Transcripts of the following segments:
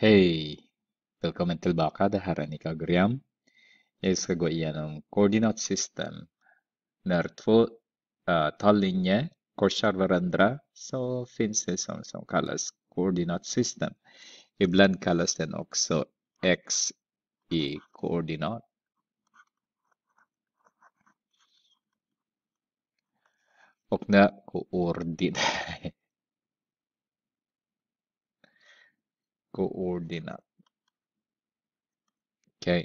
Hej! Välkommen tillbaka, det här är Nika Gryam Jag ska gå igenom koordinatsystem. När två äh, eh, tallinjer korsar varandra så finns det som, som kallas koordinatsystem. Ibland kallas den också x i koordinat. Och när koordinat koordinat. Okej. Okay.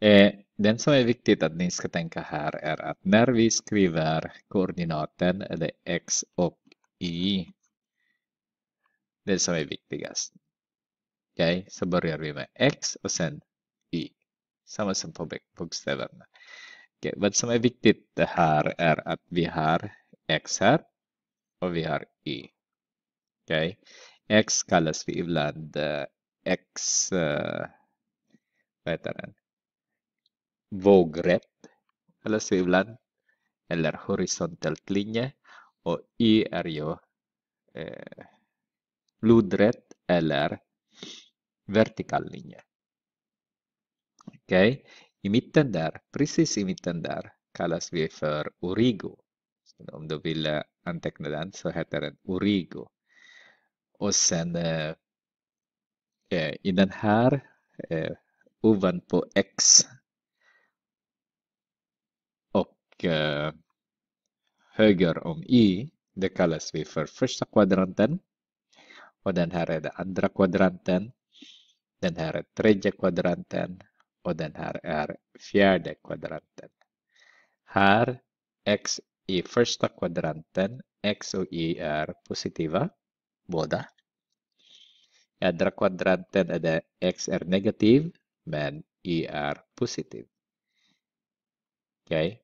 Eh, den som är viktigt att ni ska tänka här är att när vi skriver koordinaten eller x och y, det som är viktigast. Okej, okay. så börjar vi med x och sen y. Samma som på bokstäverna. Okay. Vad som är viktigt här är att vi har x här och vi har y. Okej. Okay. X kallas vi ibland eh, X eh, vad heter den? vågrätt kallas vi ibland eller horisontellt linje och Y är ju eh, lodrätt eller vertikal linje. Okej, okay. i mitten där, precis i mitten där kallas vi för origo. Så om du vill eh, anteckna den så heter den origo. Och sen eh, eh, i den här eh, ovanpå X och eh, höger om Y, det kallas vi för första kvadranten. Och den här är den andra kvadranten. Den här är tredje kvadranten och den här är fjärde kvadranten. Här, x i första kvadranten, x och y är positiva båda. Andra kvadranten är det x är negativ men y är positiv. Okay.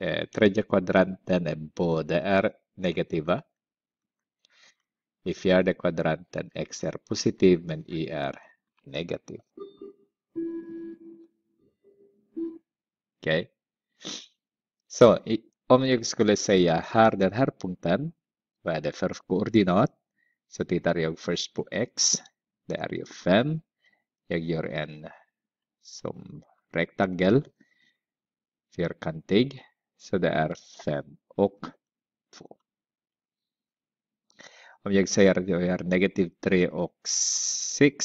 Eh, tredje kvadranten är båda är negativa. I fjärde kvadranten x är positiv men y är negativ. Okay. Så i, om jag skulle säga här den här punkten, vad är det för koordinat? Så tittar yung first po X. Det är ju 5. Jag n, en rectangle, rektangel. Fyrkantig. Så det är 5 ok, po. Om yung sayar att jag negative 3 ok 6.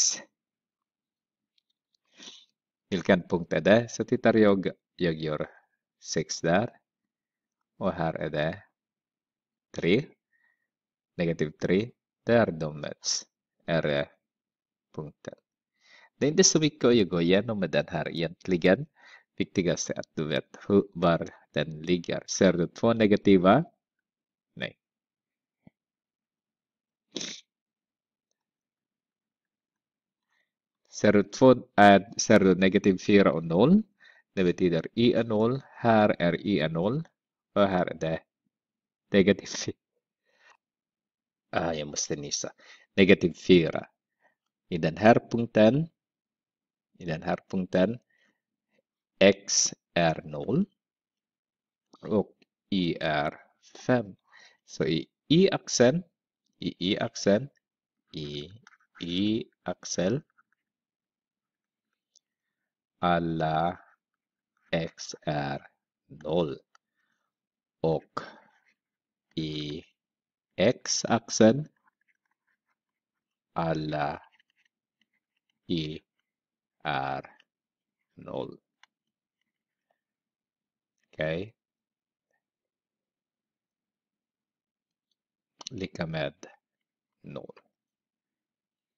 Vilken punkt är det? Så tittar yung Jag 6 dar, o har ada 3. negative 3 där de möts är eh, punkten. Det är inte så mycket att gå igenom med den här egentligen. Viktigast är att du vet hur, var den ligger. Ser du två negativa? Nej. Ser du, två, äh, ser du negativ 4 och 0? Det betyder i är 0, här är i är 0 och här är det negativ 4 ah, jag måste nysa. Negativ 4. I den här punkten, i den här punkten, x är 0 och y är 5. Så i y-axeln, i y-axeln, i y-axeln, alla x är 0 och i x-axeln, alla i är 0. Okej. Okay. Lika med noll.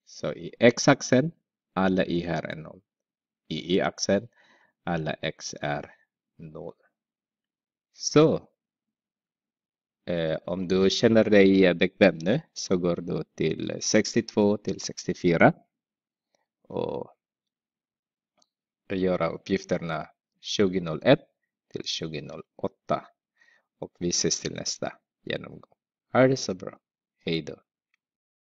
Så i x-axeln, alla i här är noll. I y-axeln, alla x är noll. Så Eh, om du känner dig eh, bekväm nu så går du till 62 till 64 och göra uppgifterna 2001 till 2008 och vi ses till nästa genomgång. Ha det så bra. Hej då.